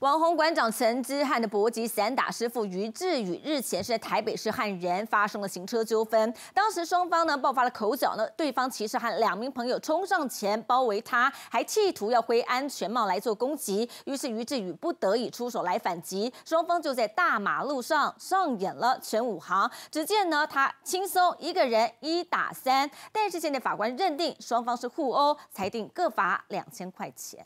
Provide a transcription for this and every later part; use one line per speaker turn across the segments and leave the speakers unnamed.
网红馆长陈之汉的搏击散打师傅于志宇日前是在台北市汉人发生了行车纠纷，当时双方呢爆发了口角呢，对方其实和两名朋友冲上前包围他，还企图要挥安全帽来做攻击，于是于志宇不得已出手来反击，双方就在大马路上上演了全武行，只见呢他轻松一个人一打三，但是现在法官认定双方是互殴，裁定各罚两千块钱。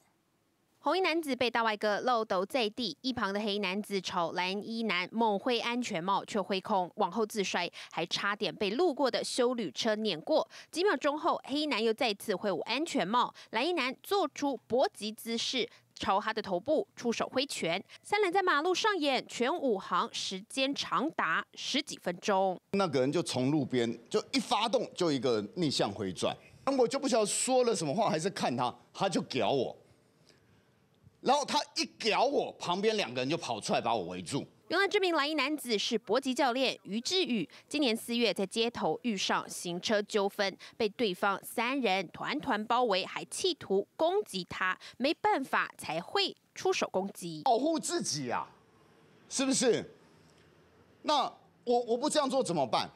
红衣男子被大外哥漏
斗在地，一旁的黑衣男子朝蓝衣男猛挥安全帽，却挥空，往后自摔，还差点被路过的修旅车碾过。几秒钟后，黑衣男又再次挥舞安全帽，蓝衣男做出搏击姿势，朝他的头部出手挥拳。三人在马路上演全武行，时间长达十几分钟。
那个人就从路边就一发动，就一个逆向回转，我就不晓得说了什么话，还是看他，他就屌我。然后他一咬我，旁边两个人就跑出来把我围住。
原来这名蓝衣男子是搏击教练于志宇，今年四月在街头遇上行车纠纷，被对方三人团团包围，还企图攻击他，没办法才会出手攻击，保护自己呀，是不是？那我我不这
样做怎么办？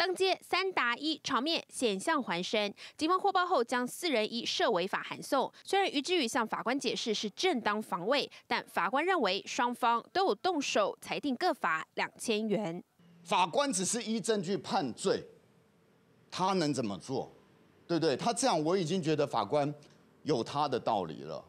当街三打一场面险象环生，警方获报后将四人以涉违法函送。虽然于志宇向法官解释是正当防卫，但法官认为双方都有动手，裁定各罚两千元。
法官只是依证据判罪，他能怎么做？对不对？他这样我已经觉得法官有他的道理了。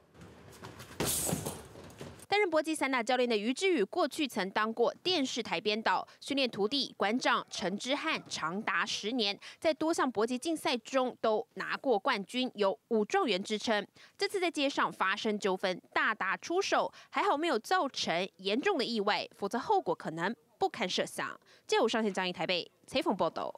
搏击三大教练的余志宇，过去曾当过电视台编导，训练徒弟馆长陈之翰长达十年，在多项搏击竞赛中都拿过冠军，有武状元之称。这次在街上发生纠纷，大打出手，还好没有造成严重的意外，否则后果可能不堪设想。谢武上线将一台被采访报道。